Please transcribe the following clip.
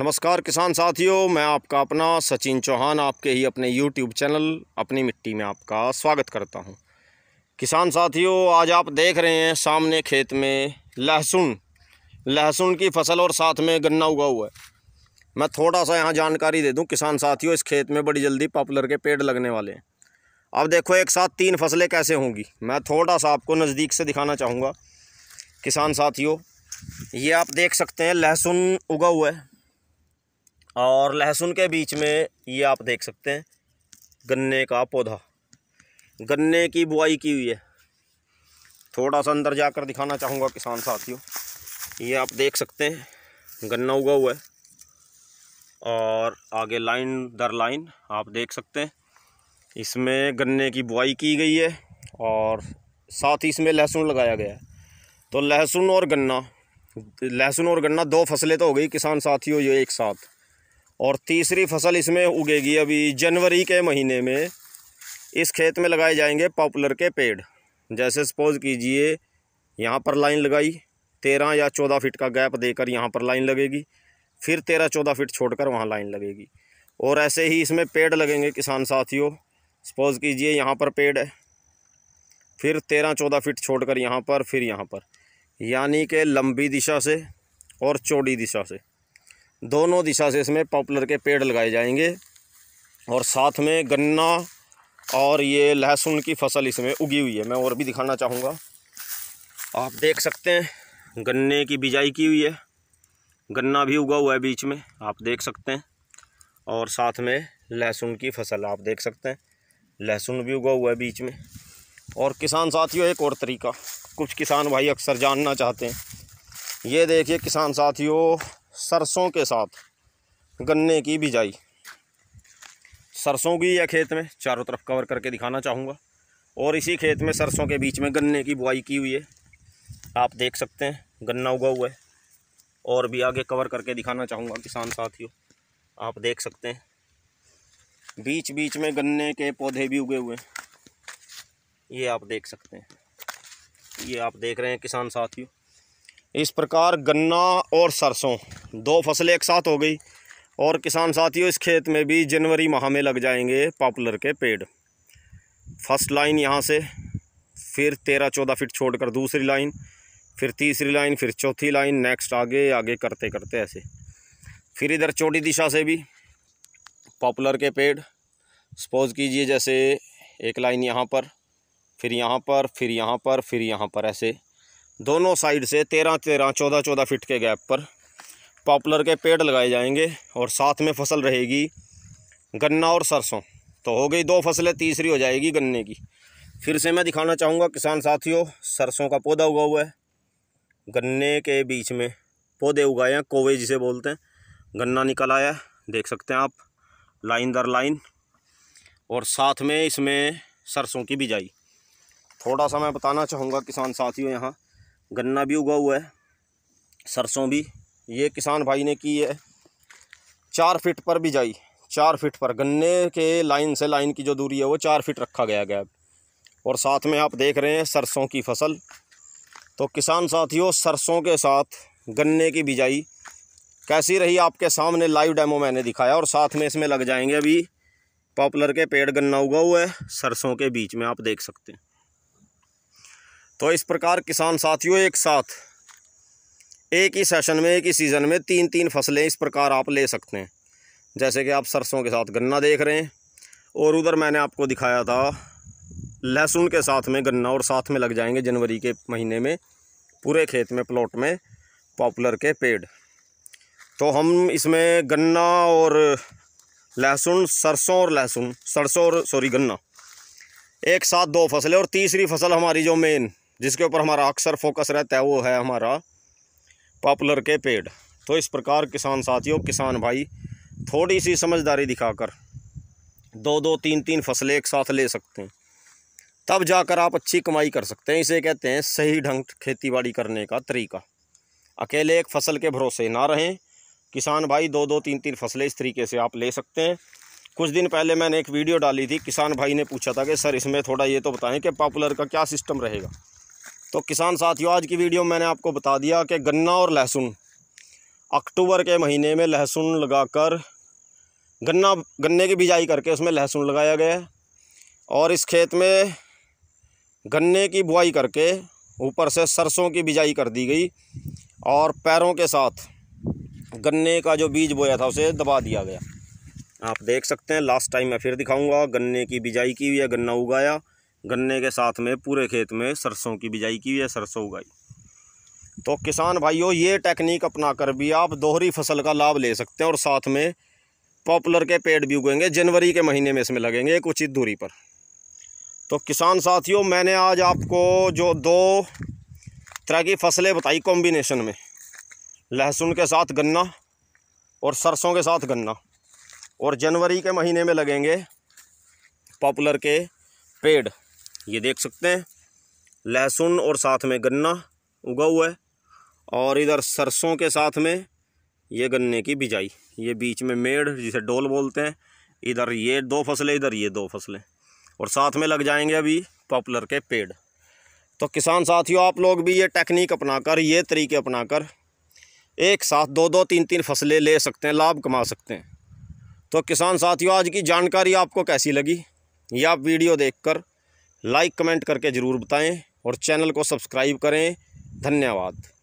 नमस्कार किसान साथियों मैं आपका अपना सचिन चौहान आपके ही अपने यूट्यूब चैनल अपनी मिट्टी में आपका स्वागत करता हूं किसान साथियों आज आप देख रहे हैं सामने खेत में लहसुन लहसुन की फसल और साथ में गन्ना उगा हुआ है मैं थोड़ा सा यहां जानकारी दे दूं किसान साथियों इस खेत में बड़ी जल्दी पॉपुलर के पेड़ लगने वाले हैं अब देखो एक साथ तीन फसलें कैसे होंगी मैं थोड़ा सा आपको नज़दीक से दिखाना चाहूँगा किसान साथियों ये आप देख सकते हैं लहसुन उगा हुआ है और लहसुन के बीच में ये आप देख सकते हैं गन्ने का पौधा गन्ने की बुआई की हुई है थोड़ा सा अंदर जाकर दिखाना चाहूँगा किसान साथियों ये आप देख सकते हैं गन्ना उगा हुआ है और आगे लाइन दर लाइन आप देख सकते हैं इसमें गन्ने की बुआई की गई है और साथ ही इसमें लहसुन लगाया गया है तो लहसुन और गन्ना लहसुन और गन्ना दो फसलें तो हो गई किसान साथियों ये एक साथ और तीसरी फसल इसमें उगेगी अभी जनवरी के महीने में इस खेत में लगाए जाएंगे पॉपुलर के पेड़ जैसे सपोज़ कीजिए यहाँ पर लाइन लगाई तेरह या चौदह फिट का गैप देकर यहाँ पर लाइन लगेगी फिर तेरह चौदह फिट छोड़कर वहाँ लाइन लगेगी और ऐसे ही इसमें पेड़ लगेंगे किसान साथियों सपोज़ कीजिए यहाँ पर पेड़ है फिर तेरह चौदह फिट छोड़कर यहाँ पर फिर यहाँ पर यानी कि लंबी दिशा से और चौड़ी दिशा से दोनों दिशा से इसमें पॉपुलर के पेड़ लगाए जाएंगे और साथ में गन्ना और ये लहसुन की फसल इसमें उगी हुई है मैं और भी दिखाना चाहूँगा आप देख सकते हैं गन्ने की बिजाई की हुई है गन्ना भी उगा हुआ है बीच में आप देख सकते हैं और साथ में लहसुन की फसल आप देख सकते हैं लहसुन भी उगा हुआ है बीच में और किसान साथियों एक और तरीका कुछ किसान भाई अक्सर जानना चाहते हैं ये देखिए किसान साथियों सरसों के साथ गन्ने की बिजाई सरसों की यह खेत में चारों तरफ कवर करके दिखाना चाहूँगा और इसी खेत में सरसों के बीच में गन्ने की बुआई की हुई है आप देख सकते हैं गन्ना उगा हुआ है और भी आगे कवर करके दिखाना चाहूँगा किसान साथियों आप देख सकते हैं बीच बीच में गन्ने के पौधे भी उगे हुए हैं ये आप देख सकते हैं ये आप देख रहे हैं किसान साथियों इस प्रकार गन्ना और सरसों दो फसलें एक साथ हो गई और किसान साथियों इस खेत में भी जनवरी माह में लग जाएंगे पॉपुलर के पेड़ फर्स्ट लाइन यहाँ से फिर तेरह चौदह छोड़ छोड़कर दूसरी लाइन फिर तीसरी लाइन फिर चौथी लाइन नेक्स्ट आगे आगे करते करते ऐसे फिर इधर चौड़ी दिशा से भी पॉपुलर के पेड़ सपोज़ कीजिए जैसे एक लाइन यहाँ पर फिर यहाँ पर फिर यहाँ पर फिर यहाँ पर ऐसे दोनों साइड से तेरह तेरह चौदह चौदह फिट के गैप पर पॉपुलर के पेड़ लगाए जाएंगे और साथ में फसल रहेगी गन्ना और सरसों तो हो गई दो फसलें तीसरी हो जाएगी गन्ने की फिर से मैं दिखाना चाहूँगा किसान साथियों सरसों का पौधा उगा हुआ है गन्ने के बीच में पौधे उगाए हैं कोवे जिसे बोलते हैं गन्ना निकल आया देख सकते हैं आप लाइन दर लाइन और साथ में इसमें सरसों की बिजाई थोड़ा सा मैं बताना चाहूँगा किसान साथियों यहाँ गन्ना भी उगा हुआ है सरसों भी ये किसान भाई ने की है चार फिट पर भी जाई चार फिट पर गन्ने के लाइन से लाइन की जो दूरी है वो चार फिट रखा गया गैप और साथ में आप देख रहे हैं सरसों की फसल तो किसान साथियों सरसों के साथ गन्ने की बिजाई कैसी रही आपके सामने लाइव डेमो मैंने दिखाया और साथ में इसमें लग जाएंगे अभी पॉपुलर के पेड़ गन्ना उगा हुआ है सरसों के बीच में आप देख सकते हैं तो इस प्रकार किसान साथियों एक साथ एक ही सेशन में एक ही सीज़न में तीन तीन फसलें इस प्रकार आप ले सकते हैं जैसे कि आप सरसों के साथ गन्ना देख रहे हैं और उधर मैंने आपको दिखाया था लहसुन के साथ में गन्ना और साथ में लग जाएंगे जनवरी के महीने में पूरे खेत में प्लॉट में पॉपुलर के पेड़ तो हम इसमें गन्ना और लहसुन सरसों और लहसुन सरसों और सॉरी गन्ना एक साथ दो फसलें और तीसरी फसल हमारी जो मेन जिसके ऊपर हमारा अक्सर फोकस रहता है वो है हमारा पॉपुलर के पेड़ तो इस प्रकार किसान साथियों किसान भाई थोड़ी सी समझदारी दिखाकर दो दो तीन तीन फसलें एक साथ ले सकते हैं तब जाकर आप अच्छी कमाई कर सकते हैं इसे कहते हैं सही ढंग खेतीबाड़ी करने का तरीका अकेले एक फसल के भरोसे ना रहें किसान भाई दो दो तीन तीन फसलें इस तरीके से आप ले सकते हैं कुछ दिन पहले मैंने एक वीडियो डाली थी किसान भाई ने पूछा था कि सर इसमें थोड़ा ये तो बताएं कि पॉपुलर का क्या सिस्टम रहेगा तो किसान साथियों आज की वीडियो में मैंने आपको बता दिया कि गन्ना और लहसुन अक्टूबर के महीने में लहसुन लगाकर गन्ना गन्ने की बिजाई करके उसमें लहसुन लगाया गया है और इस खेत में गन्ने की बुआई करके ऊपर से सरसों की बिजाई कर दी गई और पैरों के साथ गन्ने का जो बीज बोया था उसे दबा दिया गया आप देख सकते हैं लास्ट टाइम मैं फिर दिखाऊंगा गन्ने की बिजाई की हुई है गन्ना उगाया गन्ने के साथ में पूरे खेत में सरसों की बिजाई की या सरसों उगाई तो किसान भाइयों ये टेक्निक अपना कर भी आप दोहरी फसल का लाभ ले सकते हैं और साथ में पॉपुलर के पेड़ भी उगेंगे जनवरी के महीने में इसमें लगेंगे एक उचित दूरी पर तो किसान साथियों मैंने आज आपको जो दो तरह की फसलें बताई कॉम्बिनेशन में लहसुन के साथ गन्ना और सरसों के साथ गन्ना और जनवरी के महीने में लगेंगे पॉपुलर के पेड़ ये देख सकते हैं लहसुन और साथ में गन्ना उगा हुआ है और इधर सरसों के साथ में ये गन्ने की बिजाई ये बीच में मेड़ जिसे डोल बोलते हैं इधर ये दो फसलें इधर ये दो फसलें और साथ में लग जाएंगे अभी पॉपुलर के पेड़ तो किसान साथियों आप लोग भी ये टेक्निक अपनाकर ये तरीके अपनाकर एक साथ दो दो तीन तीन फसलें ले सकते हैं लाभ कमा सकते हैं तो किसान साथियों आज की जानकारी आपको कैसी लगी ये आप वीडियो देखकर लाइक कमेंट करके ज़रूर बताएं और चैनल को सब्सक्राइब करें धन्यवाद